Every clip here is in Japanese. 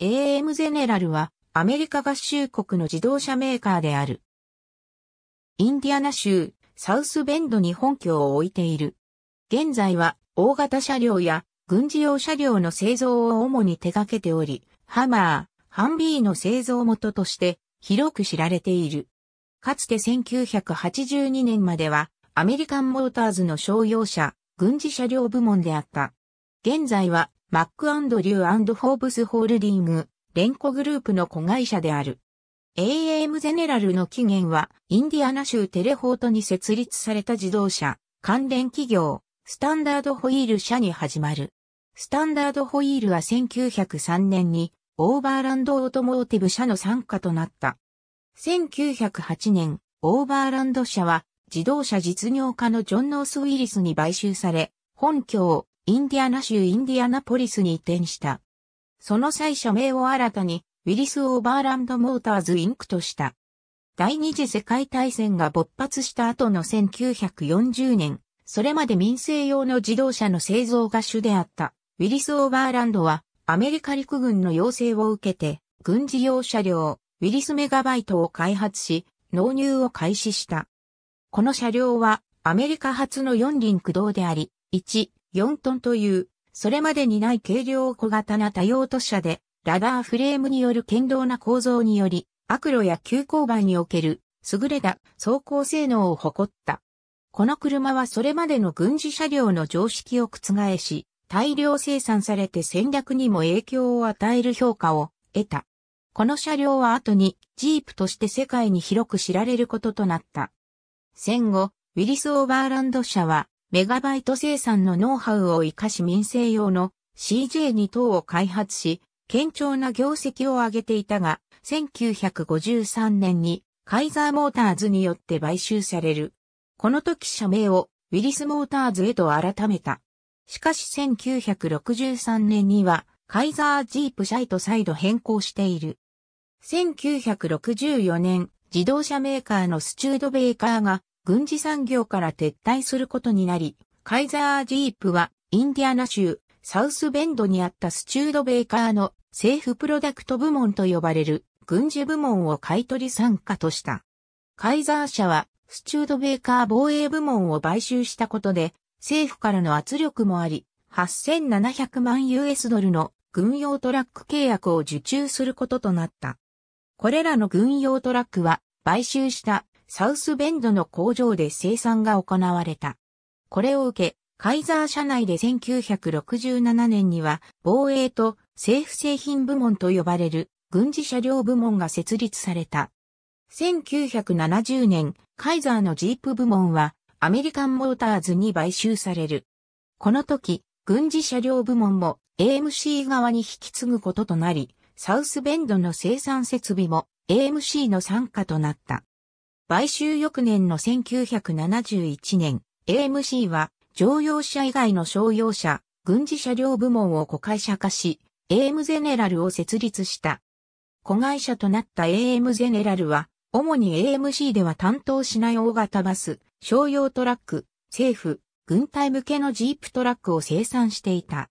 AM ゼネラルはアメリカ合衆国の自動車メーカーである。インディアナ州サウスベンドに本拠を置いている。現在は大型車両や軍事用車両の製造を主に手掛けており、ハマー、ハンビーの製造元として広く知られている。かつて1982年まではアメリカンモーターズの商用車、軍事車両部門であった。現在はマックリューフォーブスホールディング、レンコグループの子会社である。AM ゼネラルの起源は、インディアナ州テレフォートに設立された自動車、関連企業、スタンダードホイール社に始まる。スタンダードホイールは1903年に、オーバーランドオートモーティブ社の参加となった。1908年、オーバーランド社は、自動車実業家のジョン・ノース・ウィリスに買収され、本拠をインディアナ州インディアナポリスに移転した。その際社名を新たに、ウィリス・オーバーランド・モーターズ・インクとした。第二次世界大戦が勃発した後の1940年、それまで民生用の自動車の製造が主であった、ウィリス・オーバーランドは、アメリカ陸軍の要請を受けて、軍事用車両、ウィリスメガバイトを開発し、納入を開始した。この車両は、アメリカ初の四輪駆動であり、1、4トンという、それまでにない軽量小型な多用途車で、ラダーフレームによる堅牢な構造により、悪路や急勾配における優れた走行性能を誇った。この車はそれまでの軍事車両の常識を覆し、大量生産されて戦略にも影響を与える評価を得た。この車両は後にジープとして世界に広く知られることとなった。戦後、ウィリス・オーバーランド社はメガバイト生産のノウハウを活かし民生用の CJ2 等を開発し、堅調な業績を上げていたが、1953年にカイザーモーターズによって買収される。この時社名をウィリスモーターズへと改めた。しかし1963年にはカイザージープ社へと再度変更している。1964年、自動車メーカーのスチュードベーカーが軍事産業から撤退することになり、カイザージープはインディアナ州サウスベンドにあったスチュードベーカーの政府プロダクト部門と呼ばれる軍事部門を買取参加とした。カイザー社はスチュードベーカー防衛部門を買収したことで政府からの圧力もあり、8700万 US ドルの軍用トラック契約を受注することとなった。これらの軍用トラックは買収したサウスベンドの工場で生産が行われた。これを受け、カイザー社内で1967年には防衛と政府製品部門と呼ばれる軍事車両部門が設立された。1970年、カイザーのジープ部門はアメリカンモーターズに買収される。この時、軍事車両部門も AMC 側に引き継ぐこととなり、サウスベンドの生産設備も AMC の参加となった。買収翌年の1971年、AMC は乗用車以外の商用車、軍事車両部門を子会社化し、AM ゼネラルを設立した。子会社となった AM ゼネラルは、主に AMC では担当しない大型バス、商用トラック、政府、軍隊向けのジープトラックを生産していた。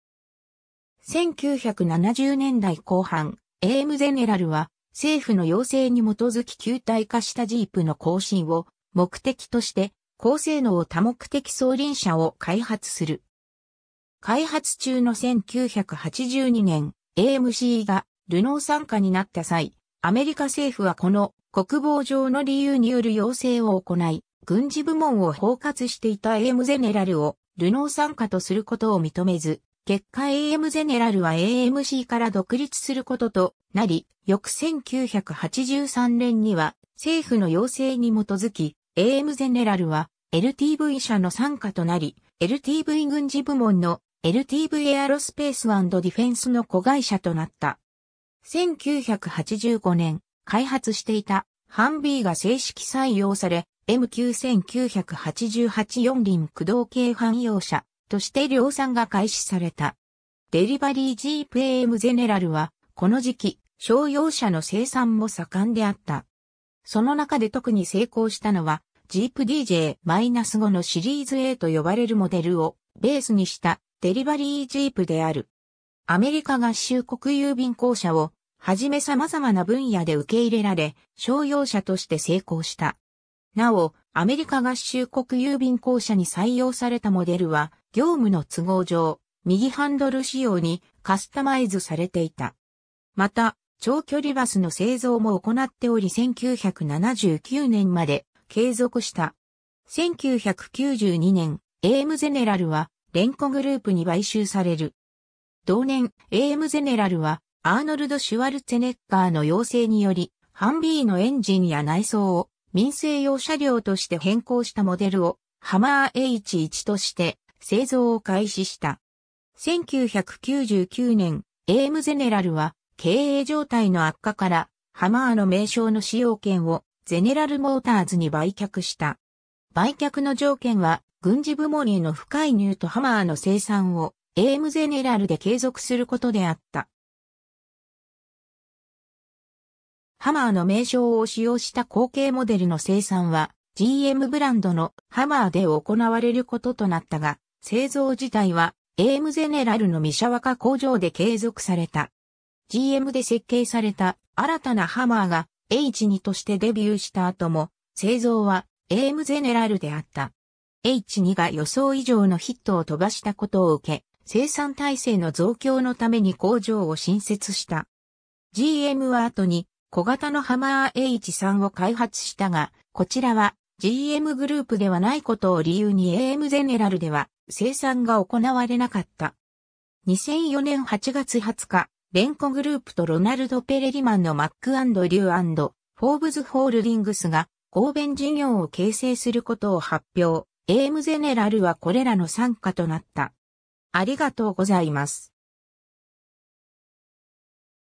1970年代後半、AM ゼネラルは政府の要請に基づき球体化したジープの更新を目的として高性能多目的送輪車を開発する。開発中の1982年 AMC がルノー参加になった際、アメリカ政府はこの国防上の理由による要請を行い、軍事部門を包括していた AM ゼネラルをルノー参加とすることを認めず、月下 AM ゼネラルは AMC から独立することとなり、翌1983年には政府の要請に基づき、AM ゼネラルは LTV 社の参加となり、LTV 軍事部門の LTV エアロスペースディフェンスの子会社となった。1985年、開発していたハンビーが正式採用され、M9988 四輪駆動系汎用車として量産が開始された。デリバリージープ AM ゼネラルは、この時期、商用車の生産も盛んであった。その中で特に成功したのは、ジープ DJ-5 のシリーズ A と呼ばれるモデルをベースにしたデリバリージープである。アメリカ合衆国郵便公社をはじめ様々な分野で受け入れられ、商用車として成功した。なお、アメリカ合衆国郵便公社に採用されたモデルは、業務の都合上、右ハンドル仕様にカスタマイズされていた。また、長距離バスの製造も行っており1979年まで継続した。1992年、AM ゼネラルは、レンコグループに買収される。同年、AM ゼネラルは、アーノルド・シュワルツェネッガーの要請により、ハンビーのエンジンや内装を民生用車両として変更したモデルをハマー H1 として製造を開始した。1999年、エームゼネラルは経営状態の悪化からハマーの名称の使用権をゼネラルモーターズに売却した。売却の条件は軍事部門への不介入とハマーの生産をエームゼネラルで継続することであった。ハマーの名称を使用した後継モデルの生産は GM ブランドのハマーで行われることとなったが、製造自体はエームゼネラルのミシャワカ工場で継続された。GM で設計された新たなハマーが H2 としてデビューした後も、製造は AM ゼネラルであった。H2 が予想以上のヒットを飛ばしたことを受け、生産体制の増強のために工場を新設した。GM は後に小型のハマー H3 を開発したが、こちらは GM グループではないことを理由に AM ゼネラルでは生産が行われなかった。2004年8月20日、レンコグループとロナルド・ペレリマンのマックリューフォーブズホールディングスが合弁事業を形成することを発表。AM ゼネラルはこれらの参加となった。ありがとうございます。